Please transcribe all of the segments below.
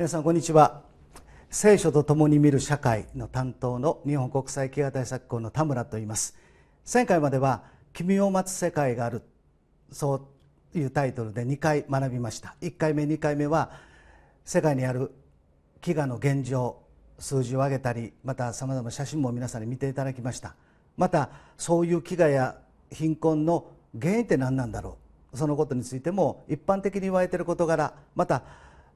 皆さんこんにちは聖書と共に見る社会の担当の日本国際ア対策校の田村と言います前回までは「君を待つ世界がある」そういうタイトルで2回学びました1回目2回目は世界にある飢餓の現状数字を上げたりまたさまざまな写真も皆さんに見ていただきましたまたそういう飢餓や貧困の原因って何なんだろうそのことについても一般的に言われている事柄また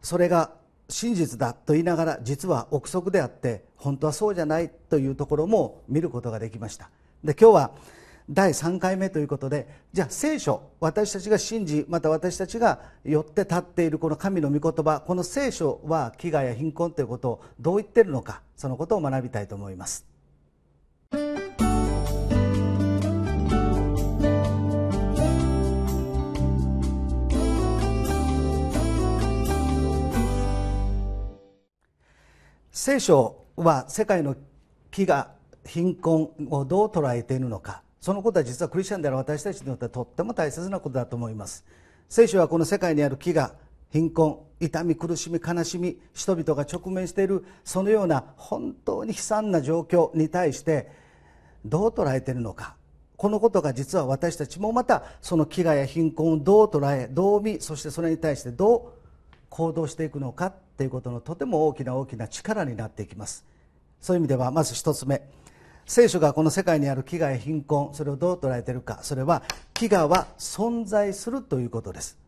それが真実だと言いながら実は憶測であって本当はそうじゃないというところも見ることができましたで今日は第3回目ということでじゃあ聖書私たちが信じまた私たちが寄って立っているこの神の御言葉この聖書は飢餓や貧困ということをどう言ってるのかそのことを学びたいと思います聖書は世界の飢餓貧困をどう捉えているのかそのことは実はクリスチャンである私たちにとってはとっても大切なことだと思います聖書はこの世界にある飢餓貧困痛み苦しみ悲しみ人々が直面しているそのような本当に悲惨な状況に対してどう捉えているのかこのことが実は私たちもまたその飢餓や貧困をどう捉えどう見そしてそれに対してどう行動していくのかということのとても大きな大きな力になっていきますそういう意味ではまず1つ目聖書がこの世界にある飢餓や貧困それをどう捉えてるかそれは飢餓は存在するということです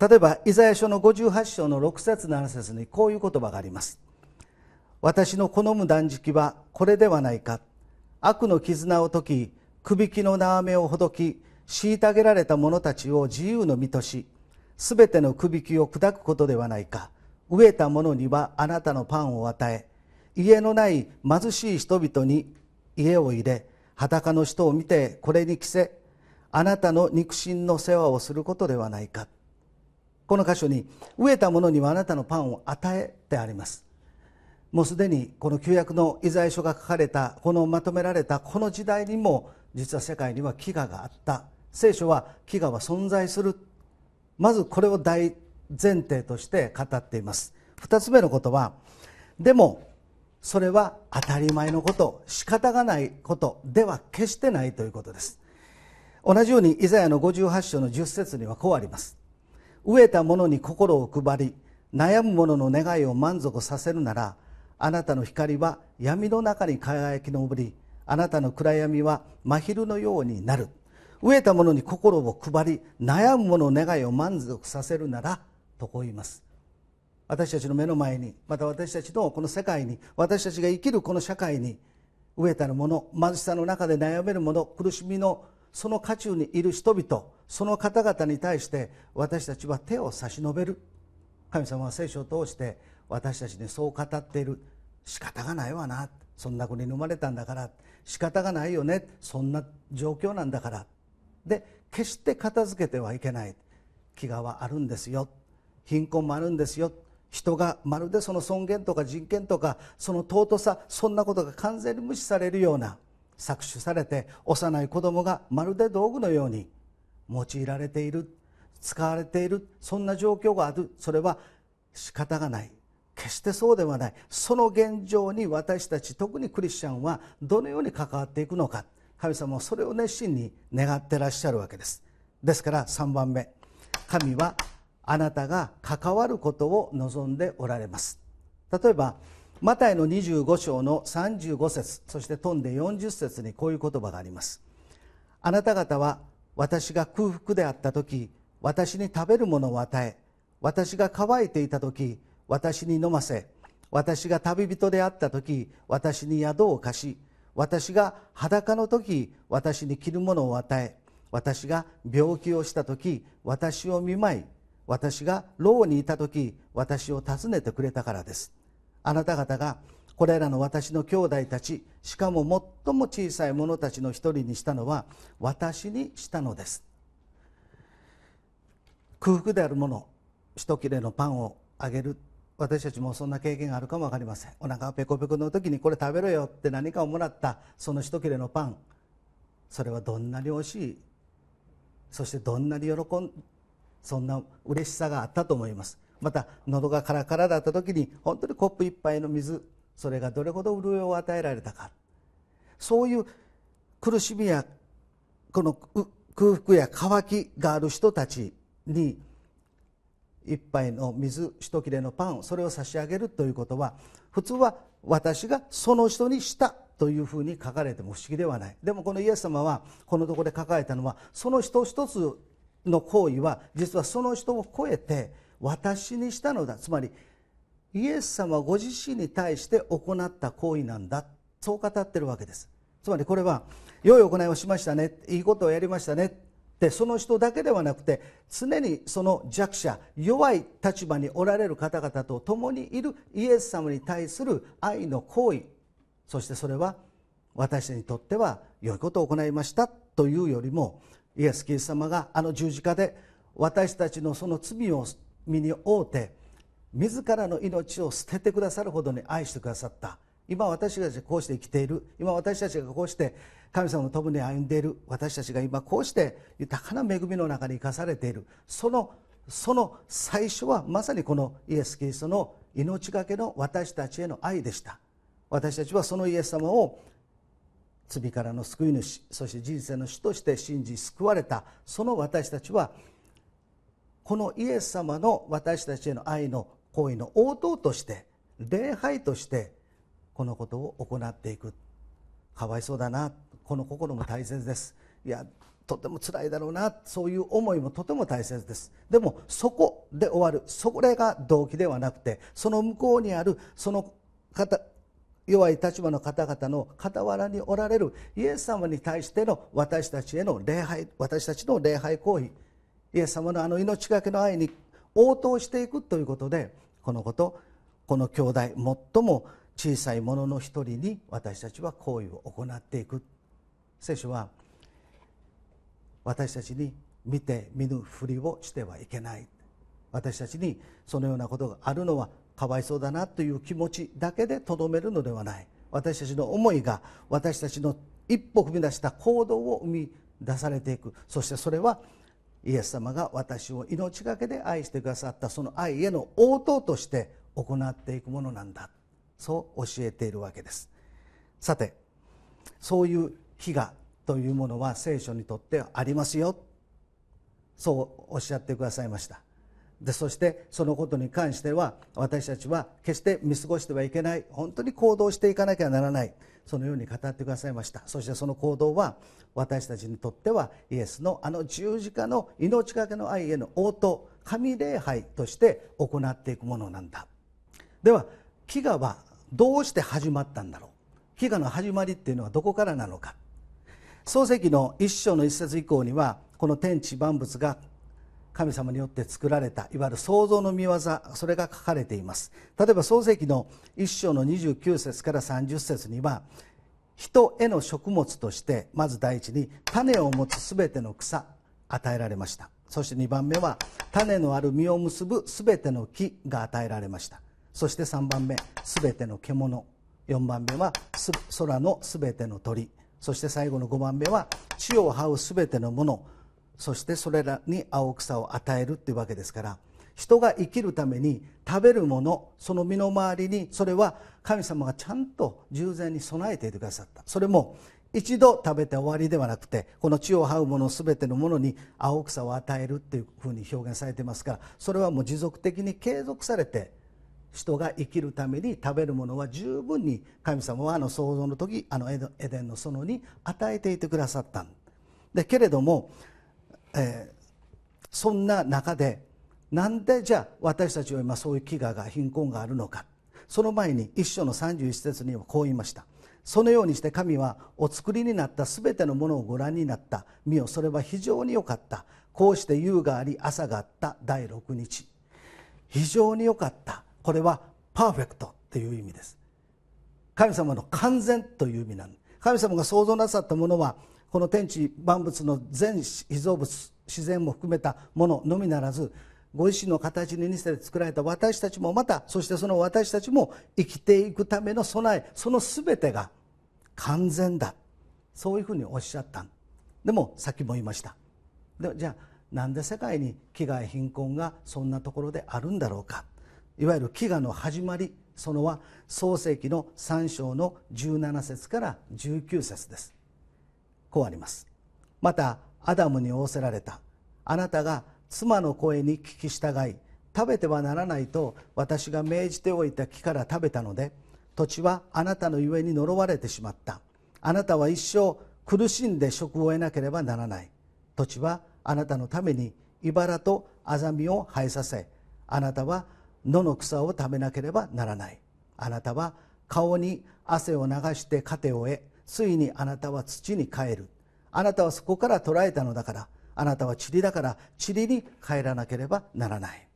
例えばイザヤ書の58章の6節7節にこういう言葉があります私の好む断食はこれではないか悪の絆を解き首びきの縄目をほどき虐げられた者たちを自由の身とし全ての首びきを砕くことではないか飢えた者にはあなたのパンを与え家のない貧しい人々に家を入れ裸の人を見てこれに着せあなたの肉親の世話をすることではないかこの箇所に飢えた者にはあなたのパンを与えてありますもうすでにこの旧約の遺罪書が書かれたこのまとめられたこの時代にも実は世界には飢餓があった聖書は飢餓は存在するまずこれを第前提として語っています2つ目のことはでもそれは当たり前のこと仕方がないことでは決してないということです同じようにイザヤの58章の10節にはこうあります飢えた者に心を配り悩む者の願いを満足させるならあなたの光は闇の中に輝き昇りあなたの暗闇は真昼のようになる飢えた者に心を配り悩む者の願いを満足させるならとこう言います私たちの目の前にまた私たちのこの世界に私たちが生きるこの社会に飢えたる者貧しさの中で悩めるもの苦しみのその渦中にいる人々その方々に対して私たちは手を差し伸べる神様は聖書を通して私たちにそう語っている仕方がないわなそんな国に生まれたんだから仕方がないよねそんな状況なんだからで決して片付けてはいけない気がはあるんですよ貧困もあるんですよ人がまるでその尊厳とか人権とかその尊さそんなことが完全に無視されるような搾取されて幼い子供がまるで道具のように用いられている使われているそんな状況があるそれは仕方がない決してそうではないその現状に私たち特にクリスチャンはどのように関わっていくのか神様はそれを熱心に願ってらっしゃるわけですですから3番目神はあなたが関わることを望んでおられます例えばマタイの25章の35節そして飛んで40節にこういう言葉がありますあなた方は私が空腹であった時私に食べるものを与え私が乾いていた時私に飲ませ私が旅人であった時私に宿を貸し私が裸の時私に着るものを与え私が病気をした時私を見舞い私が牢にいた時私を訪ねてくれたからですあなた方がこれらの私の兄弟たちしかも最も小さい者たちの一人にしたのは私にしたのです空腹であるもの一切れのパンをあげる私たちもそんな経験があるかも分かりませんお腹がペコペコの時にこれ食べろよって何かをもらったその一切れのパンそれはどんなにおいしいそしてどんなに喜んそんな嬉しさがあったと思いますまた喉がカラカラだった時に本当にコップ一杯の水それがどれほど潤いを与えられたかそういう苦しみやこの空腹や渇きがある人たちに一杯の水一切れのパンそれを差し上げるということは普通は私がその人にしたというふうに書かれても不思議ではないでもこのイエス様はこのところで書かれたのはその人一つの行為は実はその人を超えて私にしたのだつまりイエス様ご自身に対して行った行為なんだそう語ってるわけですつまりこれは良い行いをしましたねいいことをやりましたねってその人だけではなくて常にその弱者弱い立場におられる方々と共にいるイエス様に対する愛の行為そしてそれは私にとっては良いことを行いましたというよりもイエス・キリスト様があの十字架で私たちのその罪を身に負うて自らの命を捨ててくださるほどに愛してくださった今私たちがこうして生きている今私たちがこうして神様の共に歩んでいる私たちが今こうして豊かな恵みの中に生かされているそのその最初はまさにこのイエス・キリストの命がけの私たちへの愛でした私たちはそのイエス様を罪からの救い主そして人生の主として信じ救われたその私たちはこのイエス様の私たちへの愛の行為の応答として礼拝としてこのことを行っていくかわいそうだなこの心も大切ですいやとても辛いだろうなそういう思いもとても大切ですでもそこで終わるそれが動機ではなくてその向こうにあるその方弱い立場の方々の傍らにおられるイエス様に対しての私たちへの礼拝私たちの礼拝行為イエス様のあの命がけの愛に応答していくということでこのことこの兄弟最も小さいものの一人に私たちは行為を行っていく聖書は私たちに見て見ぬふりをしてはいけない私たちにそのようなことがあるのはかわいそうだなという気持ちだけでとどめるのではない私たちの思いが私たちの一歩踏み出した行動を生み出されていくそしてそれはイエス様が私を命がけで愛してくださったその愛への応答として行っていくものなんだそう教えているわけですさてそういう悲願というものは聖書にとってありますよそうおっしゃってくださいましたでそしてそのことに関しては私たちは決して見過ごしてはいけない本当に行動していかなきゃならないそのように語ってくださいましたそしてその行動は私たちにとってはイエスのあの十字架の命懸けの愛への応答神礼拝として行っていくものなんだでは飢餓はどうして始まったんだろう飢餓の始まりっていうのはどこからなのか創世紀の一章の一節以降にはこの天地万物が神様によって作られたいわゆる創造の見業それが書かれています例えば創世記の1章の29節から30節には人への食物としてまず第一に種を持つ全ての草与えられましたそして2番目は種のある実を結ぶ全ての木が与えられましたそして3番目全ての獣4番目は空の全ての鳥そして最後の5番目は地を這う全てのものそしてそれらに青草を与えるっていうわけですから人が生きるために食べるものその身の回りにそれは神様がちゃんと従前に備えていてくださったそれも一度食べて終わりではなくてこの地を這うもの全てのものに青草を与えるっていうふうに表現されてますからそれはもう持続的に継続されて人が生きるために食べるものは十分に神様はあの創造の時あのエデンの園に与えていてくださったでけれどもえー、そんな中でなんでじゃあ私たちは今そういう飢餓が貧困があるのかその前に一章の31節にはこう言いましたそのようにして神はお作りになった全てのものをご覧になった見よそれは非常に良かったこうして夕があり朝があった第6日非常に良かったこれはパーフェクトという意味です神様の完全という意味なんです神様が創造なさったものはこの天地万物の全被造物自然も含めたもののみならずご自身の形に似せて作られた私たちもまたそしてその私たちも生きていくための備えその全てが完全だそういうふうにおっしゃったでもさっきも言いましたでじゃあなんで世界に飢餓や貧困がそんなところであるんだろうかいわゆる飢餓の始まりそのは創世紀の3章の17節から19節ですこうありますまたアダムに仰せられたあなたが妻の声に聞き従い食べてはならないと私が命じておいた木から食べたので土地はあなたのゆえに呪われてしまったあなたは一生苦しんで職を得なければならない土地はあなたのために茨とアザミを生えさせあなたは野の草を食べなければならないあなたは顔に汗を流して糧を得ついにあなたは土に帰るあなたはそこから捉えたのだからあなたは塵だから塵に帰らなければならない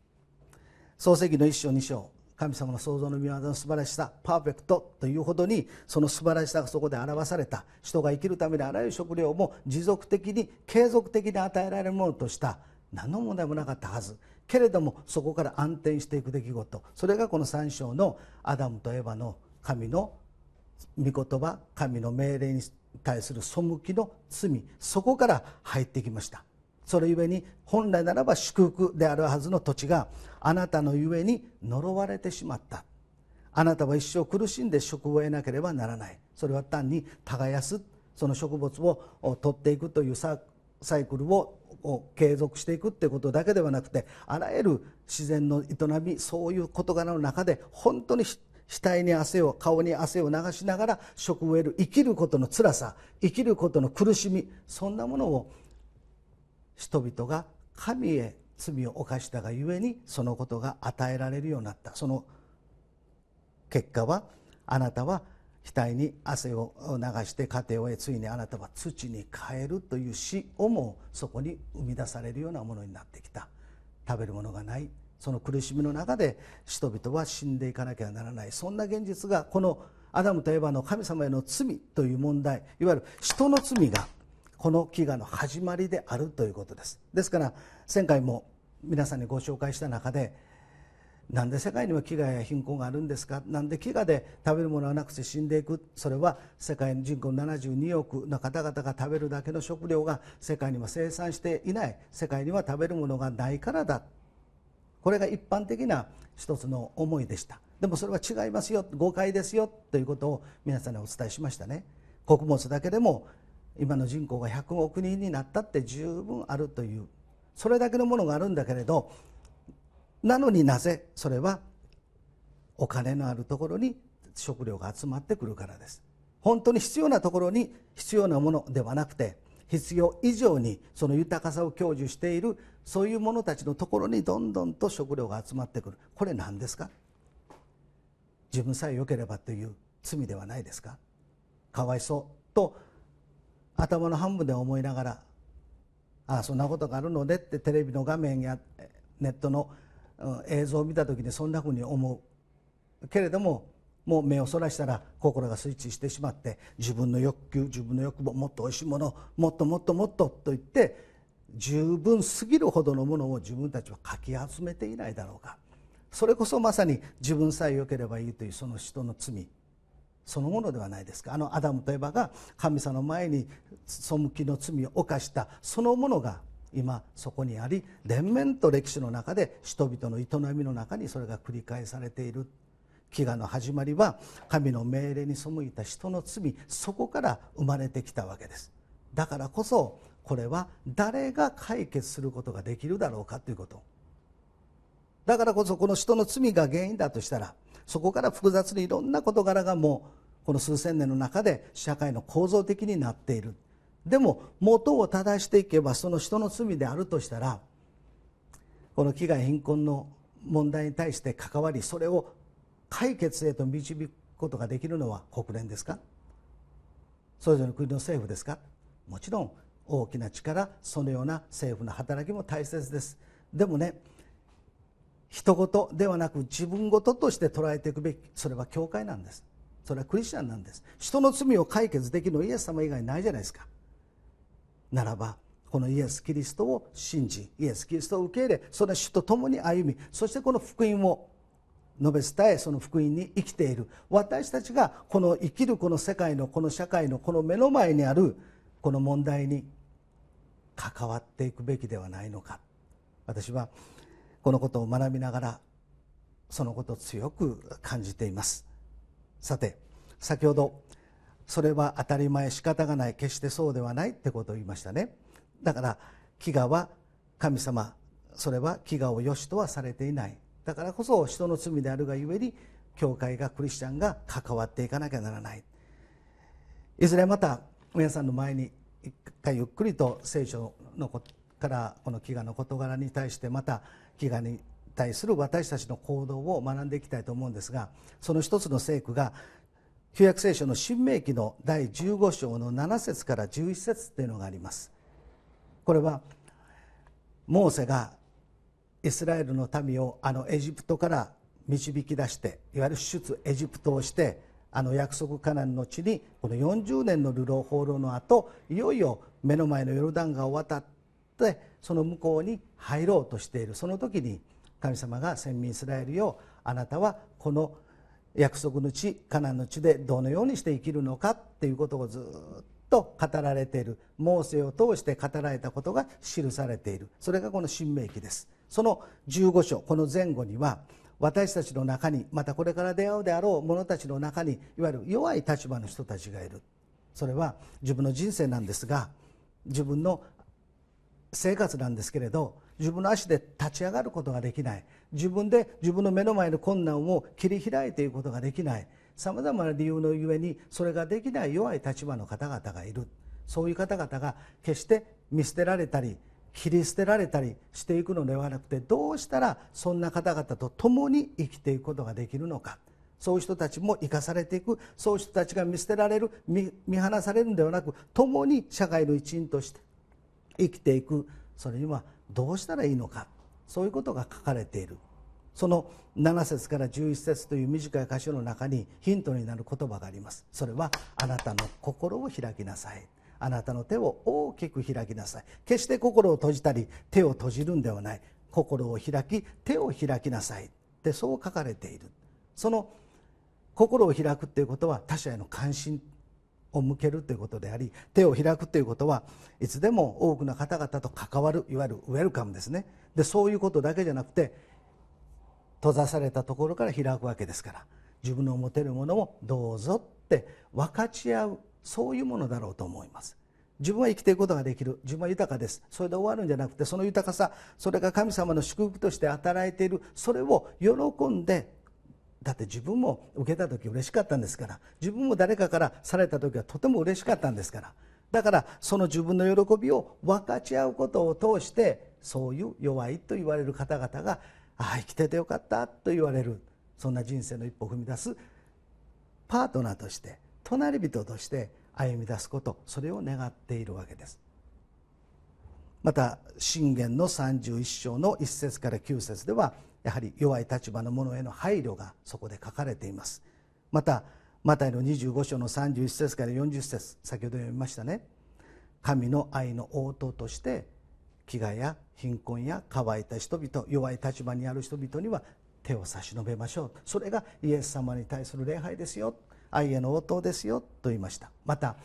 創世記の1章2章神様の創造の御業の素晴らしさパーフェクトというほどにその素晴らしさがそこで表された人が生きるためにあらゆる食料も持続的に継続的に与えられるものとした何の問題もなかったはずけれどもそこから暗転していく出来事それがこの3章のアダムとエヴァの神の御言葉神の命令に対する背きの罪そこから入ってきましたそれゆえに本来ならば祝福であるはずの土地があなたのゆえに呪われてしまったあなたは一生苦しんで職を得なければならないそれは単に耕すその植物を取っていくというサイクルを継続していくってことだけではなくてあらゆる自然の営みそういう事柄の中で本当に額に汗を顔に汗を流しながら食を得る生きることの辛さ生きることの苦しみそんなものを人々が神へ罪を犯したがゆえにそのことが与えられるようになったその結果はあなたは額に汗を流して家庭を得ついにあなたは土に変えるという死をもそこに生み出されるようなものになってきた食べるものがないその苦しみの中で人々は死んでいかなきゃならないそんな現実がこのアダムとエヴァの神様への罪という問題いわゆる人の罪がこの飢餓の始まりであるということですですから前回も皆さんにご紹介した中でなんで世界には飢餓や貧困があるんですかなんで飢餓で食べるものはなくて死んでいくそれは世界の人口72億の方々が食べるだけの食料が世界には生産していない世界には食べるものがないからだこれが一般的な一つの思いでしたでもそれは違いますよ誤解ですよということを皆さんにお伝えしましたね穀物だけでも今の人口が100億人になったって十分あるというそれだけのものがあるんだけれどなのになぜそれはお金のあるところに食料が集まってくるからです本当に必要なところに必要なものではなくて必要以上にその豊かさを享受しているそういう者たちのところにどんどんと食料が集まってくるこれ何ですか自分さえ良ければという罪ではないですかかわいそうと頭の半分で思いながらああそんなことがあるのでってテレビの画面やネットの映像を見た時にそんなふうに思うけれどももう目をそらしたら心がスイッチしてしまって自分の欲求自分の欲望もっとおいしいものもっともっともっとと言って十分すぎるほどのものを自分たちはかき集めていないだろうかそれこそまさに自分さえ良ければいいというその人の罪そのものではないですかあのアダムとエバが神様の前に背きの罪を犯したそのものが今そこにあり連綿と歴史の中で人々の営みの中にそれが繰り返されている飢餓の始まりは神の命令に背いた人の罪そこから生まれてきたわけですだからこそこれは誰が解決することができるだろうかということだからこそこの人の罪が原因だとしたらそこから複雑にいろんな事柄がもうこの数千年の中で社会の構造的になっているでも元を正していけばその人の罪であるとしたらこの飢餓貧困の問題に対して関わりそれを解決へと導くことができるのは国連ですかそれぞれの国の政府ですかもちろん大きな力そのような政府の働きも大切ですでもね人事ではなく自分事として捉えていくべきそれは教会なんですそれはクリスチャンなんです人の罪を解決できるのはイエス様以外ないじゃないですかならばこのイエス・キリストを信じイエス・キリストを受け入れその主と共に歩みそしてこの福音を述べ伝えその福音に生きている私たちがこの生きるこの世界のこの社会のこの目の前にあるこの問題に関わっていくべきではないのか私はこのことを学びながらそのことを強く感じていますさて先ほどそれは当たり前仕方がない決してそうではないってことを言いましたねだから飢餓は神様それは飢餓を良しとはされていないだからこそ人の罪であるがゆえに教会がクリスチャンが関わっていかなきゃならないいずれまた皆さんの前に一回ゆっくりと聖書のからこの飢餓の事柄に対してまた飢餓に対する私たちの行動を学んでいきたいと思うんですがその一つの聖句が旧約聖書の新明記の第15章の7節から11節というのがありますこれはモーセがイスラエルの民をあのエジプトから導き出していわゆる出エジプトをしてあの約束カナンの地にこの40年の流浪放浪の後いよいよ目の前のヨルダン川を渡ってその向こうに入ろうとしているその時に神様が「先民イスラエルよあなたはこの約束の地カナンの地でどのようにして生きるのか」っていうことをずっと語られているモーセを通して語られたことが記されているそれがこの「新明記」です。その15章この前後には私たちの中にまたこれから出会うであろう者たちの中にいわゆる弱い立場の人たちがいるそれは自分の人生なんですが自分の生活なんですけれど自分の足で立ち上がることができない自分で自分の目の前の困難を切り開いていくことができないさまざまな理由のゆえにそれができない弱い立場の方々がいるそういう方々が決して見捨てられたり切り捨てられたりしていくのではなくてどうしたらそんな方々と共に生きていくことができるのかそういう人たちも生かされていくそういう人たちが見捨てられる見放されるのではなく共に社会の一員として生きていくそれにはどうしたらいいのかそういうことが書かれているその7節から11節という短い箇所の中にヒントになる言葉がありますそれはあなたの心を開きなさいあなたの手を大きく開きなさい決して心を閉じたり手を閉じるんではない心を開き手を開きなさいってそう書かれているその心を開くっていうことは他者への関心を向けるということであり手を開くということはいつでも多くの方々と関わるいわゆるウェルカムですねでそういうことだけじゃなくて閉ざされたところから開くわけですから自分の持てるものをどうぞって分かち合うそういうものだろうと思います自分は生きていくことができる自分は豊かですそれで終わるんじゃなくてその豊かさそれが神様の祝福として働いているそれを喜んでだって自分も受けた時嬉しかったんですから自分も誰かからされた時はとても嬉しかったんですからだからその自分の喜びを分かち合うことを通してそういう弱いと言われる方々が「ああ生きててよかった」と言われるそんな人生の一歩を踏み出すパートナーとして隣人として歩み出すことそれを願っているわけですまた信玄の31章の1節から9節ではやはり弱い立場の者への配慮がそこで書かれていますまたマタイの25章の31節から40節先ほど読みましたね神の愛の応答として飢餓や貧困や乾いた人々弱い立場にある人々には手を差し伸べましょうそれがイエス様に対する礼拝ですよ愛への応答ですよと言いましたまた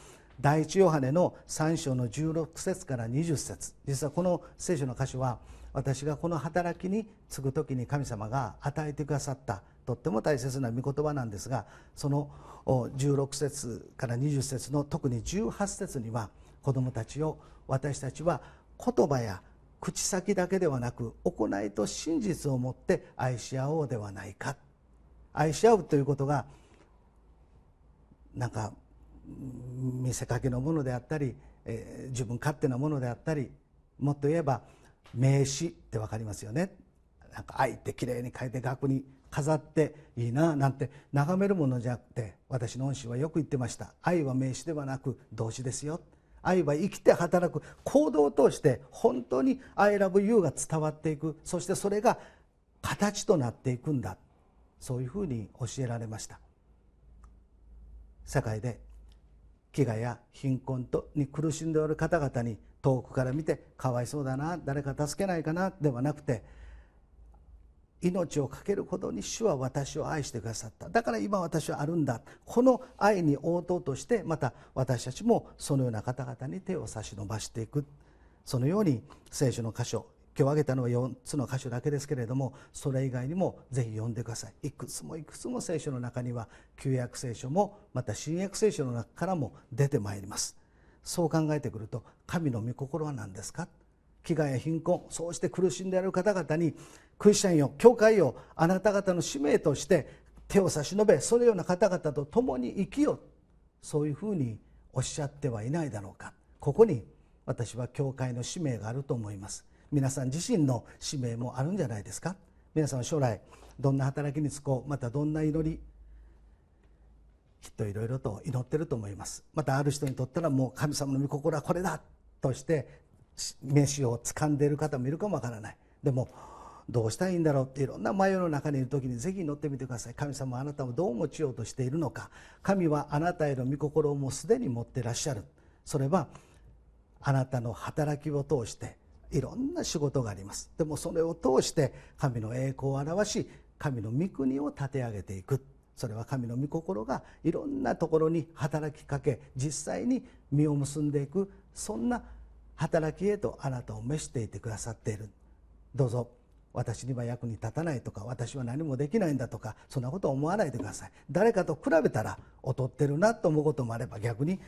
第一ヨハネの3章の16節から20節実はこの聖書の箇所は私がこの働きに就ぐ時に神様が与えてくださったとっても大切な御言葉なんですがその16節から20節の特に18節には子どもたちを私たちは言葉や口先だけではなく行いと真実をもって愛し合おうではないか愛し合うということがなんか見せかけのものであったり、えー、自分勝手なものであったりもっと言えば名詞って分かりますよねなんか愛って綺麗に書いて額に飾っていいななんて眺めるものじゃなくて私の恩師はよく言ってました愛は名詞ではなく動詞ですよ愛は生きて働く行動を通して本当に「I love you」が伝わっていくそしてそれが形となっていくんだそういうふうに教えられました世界で飢餓や貧困とに苦しんでおる方々に遠くから見てかわいそうだな誰か助けないかなではなくて命を懸けるほどに主は私を愛してくださっただから今私はあるんだこの愛に応答としてまた私たちもそのような方々に手を差し伸ばしていくそのように聖書の箇所今日挙げたのは4つの箇所だけですけれどもそれ以外にもぜひ読んでくださいいくつもいくつも聖書の中には旧約聖書もまた新約聖書の中からも出てまいりますそう考えてくると神の御心は何ですか飢餓や貧困そうして苦しんでいる方々にクリスチャンよ教会よあなた方の使命として手を差し伸べそのような方々と共に生きよそういうふうにおっしゃってはいないだろうかここに私は教会の使命があると思います皆さん自身の使命もあるんじゃないですか皆さん将来どんな働きに就こうまたどんな祈りきっといろいろと祈ってると思いますまたある人にとったらもう神様の御心はこれだとして飯を掴んでいる方もいるかもわからないでもどうしたらいいんだろうっていろんな迷いの中にいる時にぜひ祈ってみてください神様あなたをどう持ちようとしているのか神はあなたへの御心をもうすでに持ってらっしゃるそれはあなたの働きを通していろんな仕事がありますでもそれを通して神の栄光を表し神の御国を立て上げていくそれは神の御心がいろんなところに働きかけ実際に実を結んでいくそんな働きへとあなたを召していてくださっているどうぞ私には役に立たないとか私は何もできないんだとかそんなこと思わないでください誰かと比べたら劣ってるなと思うこともあれば逆に、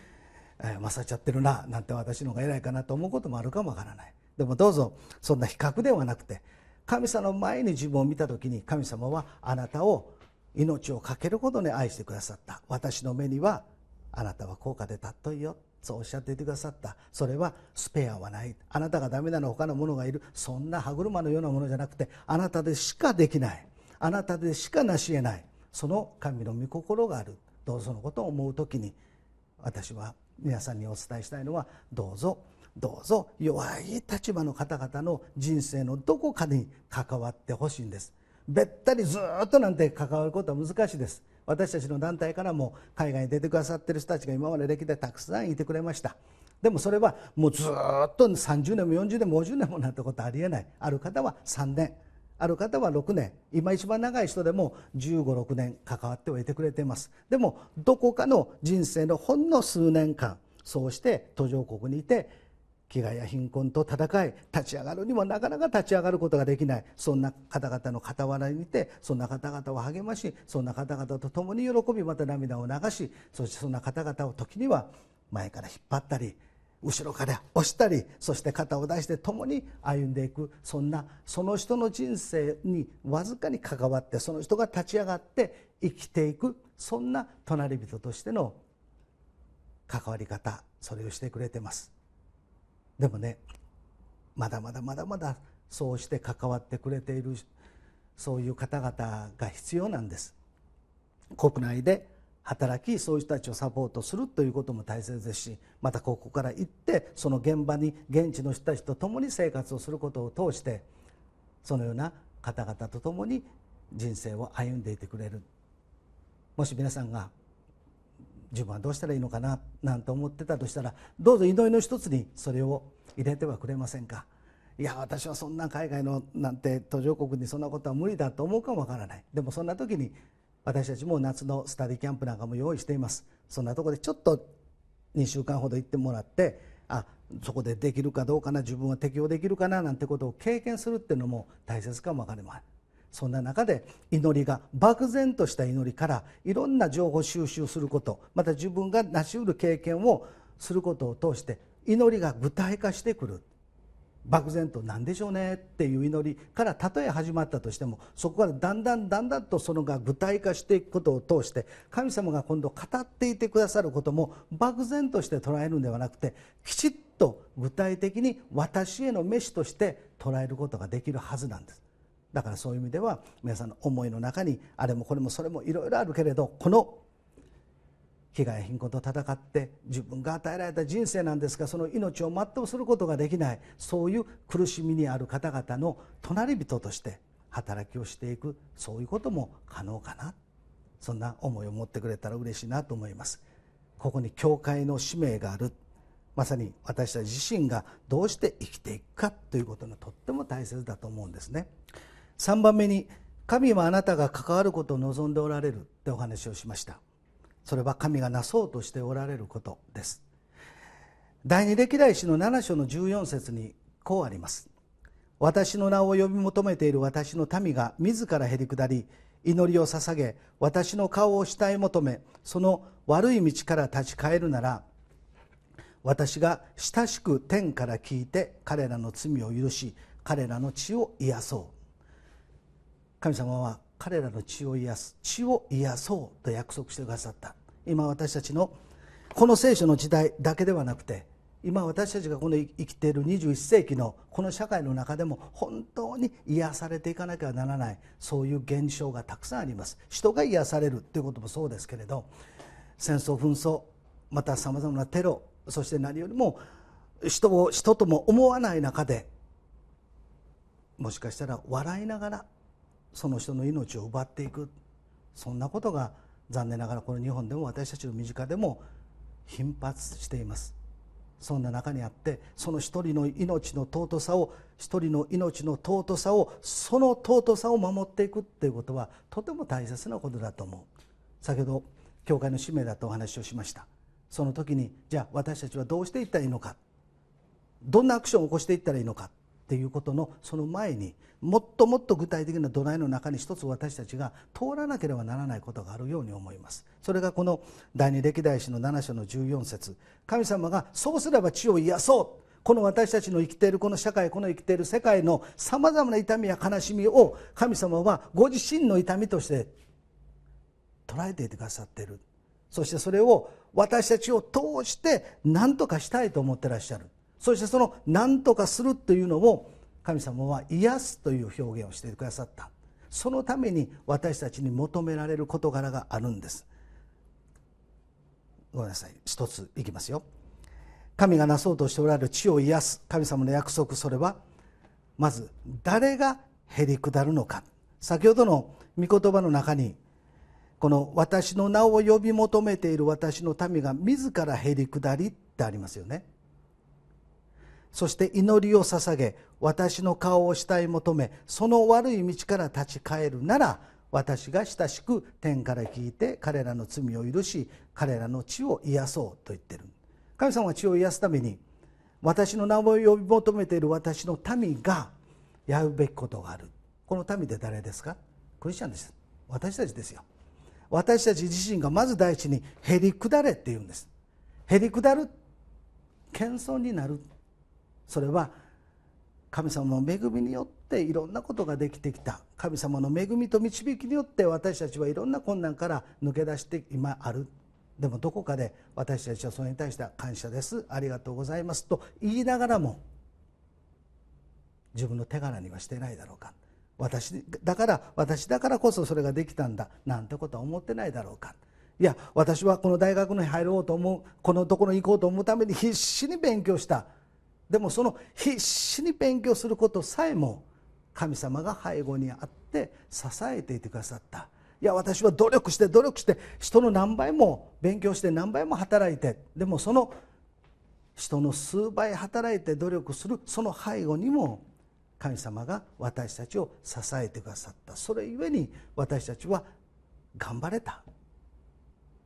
えー、勝っちゃってるななんて私の方が偉いかなと思うこともあるかもわからないでもどうぞそんな比較ではなくて神様の前に自分を見た時に神様はあなたを命を懸けるほどに愛してくださった私の目にはあなたは高価で尊いよそうおっしゃっていてくださったそれはスペアはないあなたがダメなの他のものがいるそんな歯車のようなものじゃなくてあなたでしかできないあなたでしか成し得ないその神の御心があるどうぞのことを思う時に私は皆さんにお伝えしたいのはどうぞどうぞ弱い立場の方々の人生のどこかに関わってほしいんですべったりずっとなんて関わることは難しいです私たちの団体からも海外に出てくださってる人たちが今まで歴代たくさんいてくれましたでもそれはもうずっと30年も40年も50年もなんてことありえないある方は3年ある方は6年今一番長い人でも1 5 6年関わっておいてくれていますでもどこかの人生のほんの数年間そうして途上国にいて飢餓や貧困と戦い立ち上がるにもなかなか立ち上がることができないそんな方々の傍らにいてそんな方々を励ましそんな方々と共に喜びまた涙を流しそしてそんな方々を時には前から引っ張ったり後ろから押したりそして肩を出して共に歩んでいくそんなその人の人生にわずかに関わってその人が立ち上がって生きていくそんな隣人としての関わり方それをしてくれてます。でもねまだまだまだまだそうして関わってくれているそういう方々が必要なんです国内で働きそういう人たちをサポートするということも大切ですしまたここから行ってその現場に現地の人たちと共に生活をすることを通してそのような方々と共に人生を歩んでいてくれるもし皆さんが自分はどうしたらいいのかななんて思ってたとしたらどうぞ祈りの一つにそれを入れてはくれませんかいや私はそんな海外のなんて途上国にそんなことは無理だと思うかもわからないでもそんな時に私たちも夏のスタディキャンプなんかも用意していますそんなとこでちょっと2週間ほど行ってもらってあそこでできるかどうかな自分は適応できるかななんてことを経験するっていうのも大切かもわかりませんそんな中で祈りが漠然とした祈りからいろんな情報収集することまた自分が成し得る経験をすることを通して祈りが具体化してくる漠然と何でしょうねっていう祈りからたとえ始まったとしてもそこからだんだんだんだんとそのが具体化していくことを通して神様が今度語っていてくださることも漠然として捉えるんではなくてきちっと具体的に私への飯として捉えることができるはずなんです。だからそういう意味では皆さんの思いの中にあれもこれもそれもいろいろあるけれどこの被害貧困と戦って自分が与えられた人生なんですがその命を全うすることができないそういう苦しみにある方々の隣人として働きをしていくそういうことも可能かなそんな思いを持ってくれたら嬉しいなと思いますここに教会の使命があるまさに私たち自身がどうして生きていくかということがとっても大切だと思うんですね。3番目に神はあなたが関わることを望んでおられるってお話をしましたそれは神がなそうとしておられることです第二歴代史の7章の14節にこうあります私の名を呼び求めている私の民が自らへり下り祈りを捧げ私の顔を下へ求めその悪い道から立ち返るなら私が親しく天から聞いて彼らの罪を許し彼らの血を癒そう神様は彼らの血を癒す血を癒そうと約束してくださった今私たちのこの聖書の時代だけではなくて今私たちがこの生きている21世紀のこの社会の中でも本当に癒されていかなきゃならないそういう現象がたくさんあります人が癒されるということもそうですけれど戦争紛争またさまざまなテロそして何よりも人を人とも思わない中でもしかしたら笑いながらその人の命を奪っていくそんなことが残念ながらこの日本でも私たちの身近でも頻発していますそんな中にあってその一人の命の尊さを一人の命の尊さをその尊さを守っていくっていうことはとても大切なことだと思う先ほど教会の使命だとお話をしましたその時にじゃあ私たちはどうしていったらいいのかどんなアクションを起こしていったらいいのかっていうことのその前にもっともっと具体的な土台の中に一つ私たちが通らなければならないことがあるように思いますそれがこの第二歴代史の7章の14節神様がそうすれば地を癒そうこの私たちの生きているこの社会この生きている世界のさまざまな痛みや悲しみを神様はご自身の痛みとして捉えていてくださっているそしてそれを私たちを通して何とかしたいと思ってらっしゃるそしてその何とかするというのを神様は癒すという表現をしてくださったそのために私たちに求められる事柄があるんですごめんなさい一ついきますよ神がなそうとしておられる地を癒す神様の約束それはまず誰がへりくだるのか先ほどの御言葉の中にこの「私の名を呼び求めている私の民が自らへりくだり」ってありますよねそして祈りを捧げ私の顔を慕い求めその悪い道から立ち返るなら私が親しく天から聞いて彼らの罪を許し彼らの地を癒そうと言ってる神様は地を癒すために私の名前を呼び求めている私の民がやるべきことがあるこの民で誰ですかクリスチャンです私たちですよ私たち自身がまず第一に「へりくだれ」って言うんですへりくだる謙遜になるそれは神様の恵みによっていろんなことができてきた神様の恵みと導きによって私たちはいろんな困難から抜け出して今あるでもどこかで私たちはそれに対しては感謝ですありがとうございますと言いながらも自分の手柄にはしてないだろうか私だから私だからこそそれができたんだなんてことは思ってないだろうかいや私はこの大学に入ろうと思うこのところに行こうと思うために必死に勉強したでもその必死に勉強することさえも神様が背後にあって支えていてくださったいや私は努力して努力して人の何倍も勉強して何倍も働いてでもその人の数倍働いて努力するその背後にも神様が私たちを支えてくださったそれゆえに私たちは頑張れた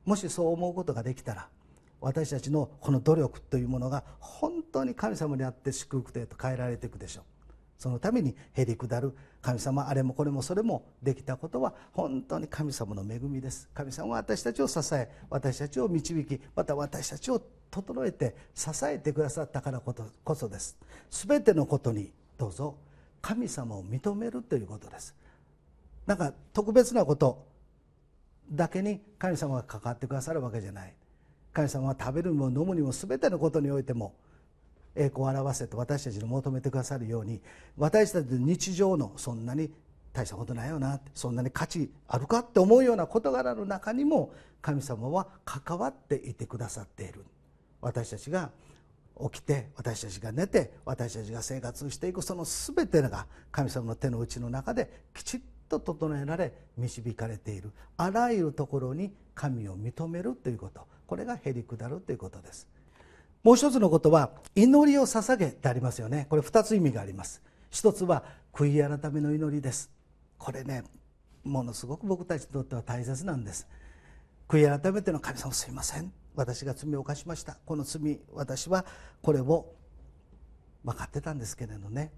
もしそう思うことができたら私たちのこの努力というものが本当に神様にあって祝福でと変えられていくでしょうそのためにへりくだる神様あれもこれもそれもできたことは本当に神様の恵みです神様は私たちを支え私たちを導きまた私たちを整えて支えてくださったからことこそです全てのことにどうぞ神様を認めるということですなんか特別なことだけに神様が関わってくださるわけじゃない神様は食べるも飲むにも全てのことにおいても栄光を表せと私たちに求めてくださるように私たちの日常のそんなに大したことないよなそんなに価値あるかって思うような事柄の中にも神様は関わっていてくださっている私たちが起きて私たちが寝て私たちが生活していくその全てが神様の手の内の中できちっと整えられ導かれているあらゆるところに神を認めるということこれがへりくだるということですもう一つのことは祈りを捧げてありますよねこれ2つ意味があります一つは悔い改めの祈りですこれねものすごく僕たちにとっては大切なんです悔い改めての神様すいません私が罪を犯しましたこの罪私はこれを分かってたんですけれどね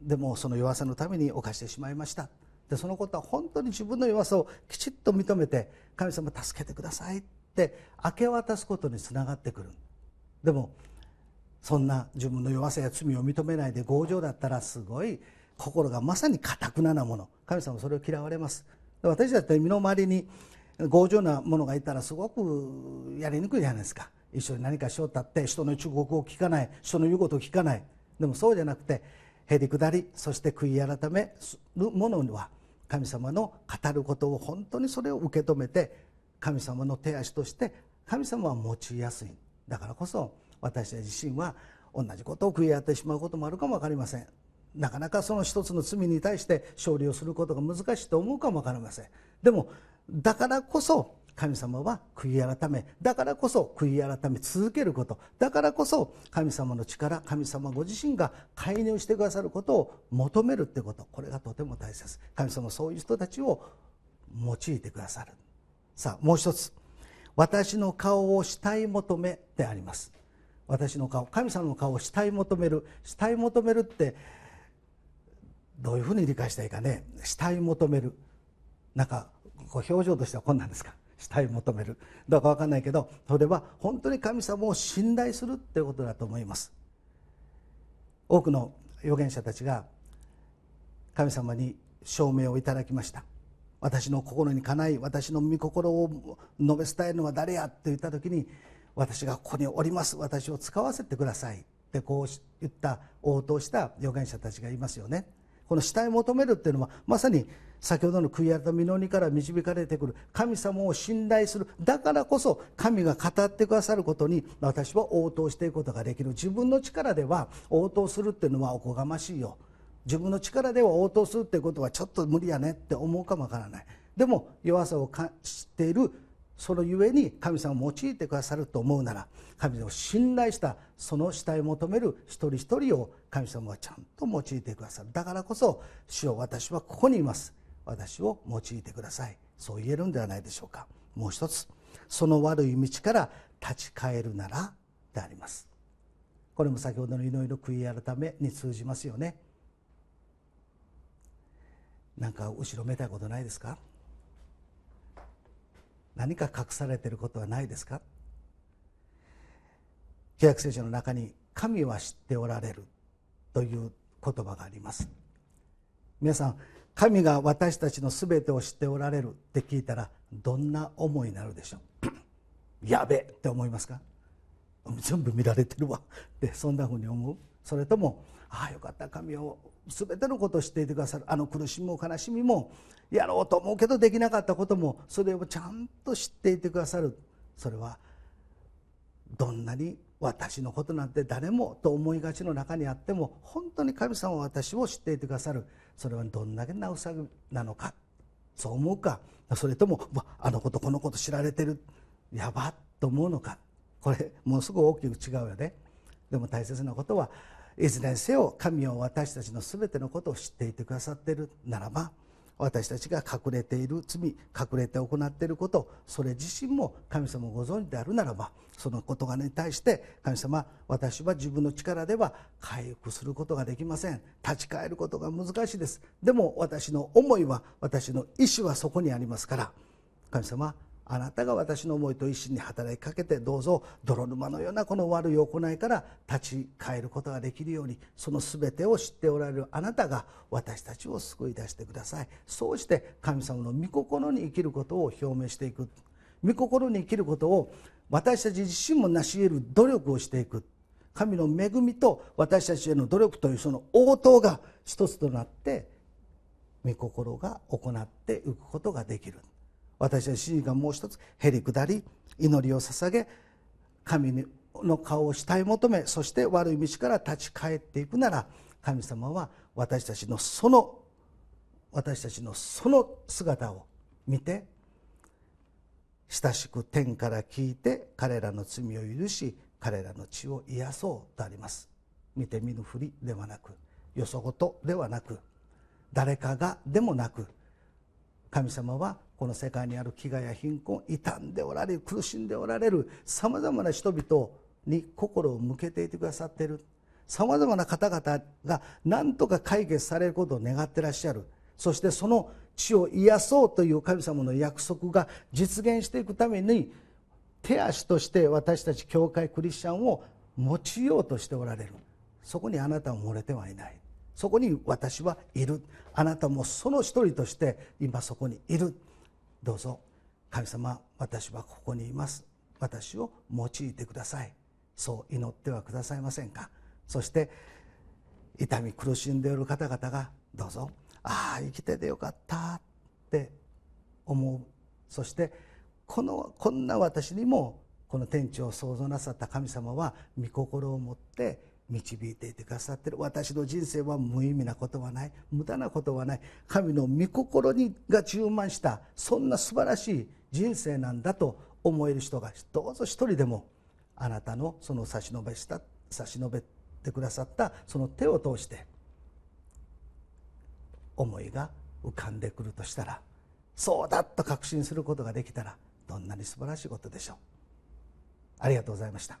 でもその弱さのために犯してしまいましたでそのことは本当に自分の弱さをきちっと認めて神様助けてくださいって明け渡すことにつながってくるでもそんな自分の弱さや罪を認めないで強情だったらすごい心がまさにかたくななもの神様それを嫌われます私だって身の回りに強情なものがいたらすごくやりにくいじゃないですか一緒に何かしようったって人の忠告を聞かない人の言うことを聞かないでもそうじゃなくてへりくだりそして悔い改める者には神様の語ることを本当にそれを受け止めて神様の手足として神様は用いやすいだからこそ私たち自身は同じことを悔い合ってしまうこともあるかも分かりませんなかなかその一つの罪に対して勝利をすることが難しいと思うかも分かりませんでもだからこそ神様は悔い改めだからこそ悔い改め続けることだからこそ神様の力神様ご自身が介入してくださることを求めるってことこれがとても大切神様そういう人たちを用いてくださるさあもう一つ私の顔をしたい求めであります私の顔神様の顔をしたい求めるしたい求めるってどういうふうに理解したいかねしたい求めるなんかこう表情としてはこんなんですかしたい求めるどうか分かんないけどそれは本当に神様を信頼するっていうことだと思います多くの預言者たちが神様に証明をいただきました私の心にかない私の御心を述べ伝えるのは誰やと言った時に私がここにおります私を使わせてくださいってこう言った応答した預言者たちがいますよねこの死体を求めるっていうのはまさに先ほどの悔い改めのにから導かれてくる神様を信頼するだからこそ神が語ってくださることに私は応答していくことができる自分の力では応答するっていうのはおこがましいよ自分の力では応答するっていうことはちょっと無理やねって思うかもわからないでも弱さを知っているそのゆえに神様を用いてくださると思うなら神様を信頼したその死体を求める一人一人を神様はちゃんと用いてくださるだからこそ「主よ私はここにいます私を用いてください」そう言えるんではないでしょうかもう一つその悪い道から立ち返るならでありますこれも先ほどの祈りの悔い改めに通じますよねなんか後ろめたいことないですか何か隠されていることはないですか旧約聖書の中に「神は知っておられる」という言葉があります皆さん神が私たちの全てを知っておられるって聞いたらどんな思いになるでしょう やべって思いますか全部見られてるわってそんなふうに思うそれともああよかった神を全てのことを知っていてくださるあの苦しみも悲しみもやろうと思うけどできなかったこともそれをちゃんと知っていてくださるそれはどんなに私のことなんて誰もと思いがちの中にあっても本当に神様は私を知っていてくださるそれはどんだけなうさぎなのかそう思うかそれともあのことこのこと知られてるやばっと思うのかこれものすごく大きく違うよね。でも大切なことはいずれにせよ神は私たちの全てのことを知っていてくださっているならば私たちが隠れている罪隠れて行っていることそれ自身も神様ご存知であるならばその事柄に対して神様私は自分の力では回復することができません立ち返ることが難しいですでも私の思いは私の意志はそこにありますから神様あなたが私の思いと一心に働きかけてどうぞ泥沼のようなこの悪い行いから立ち返ることができるようにその全てを知っておられるあなたが私たちを救い出してくださいそうして神様の御心に生きることを表明していく御心に生きることを私たち自身も成し得る努力をしていく神の恵みと私たちへの努力というその応答が一つとなって御心が行っていくことができる私たちがもう一つへりくだり祈りを捧げ神の顔を慕い求めそして悪い道から立ち返っていくなら神様は私たちのその私たちのその姿を見て親しく天から聞いて彼らの罪を許し彼らの血を癒そうとあります見て見ぬふりではなくよそごとではなく誰かがでもなく神様はこの世界にある飢餓や貧困傷んでおられる苦しんでおられるさまざまな人々に心を向けていてくださっているさまざまな方々が何とか解決されることを願ってらっしゃるそしてその地を癒そうという神様の約束が実現していくために手足として私たち教会クリスチャンを用いようとしておられるそこにあなたは漏れてはいないそこに私はいるあなたもその一人として今そこにいるどうぞ神様私はここにいます私を用いてくださいそう祈ってはくださいませんかそして痛み苦しんでいる方々がどうぞああ生きててよかったって思うそしてこのこんな私にもこの天地を創造なさった神様は御心を持って導いていてくださってる私の人生は無意味なことはない無駄なことはない神の御心にが充満したそんな素晴らしい人生なんだと思える人がどうぞ一人でもあなたのその差し伸べした差し伸べてくださったその手を通して思いが浮かんでくるとしたらそうだと確信することができたらどんなに素晴らしいことでしょう。ありがとうございました。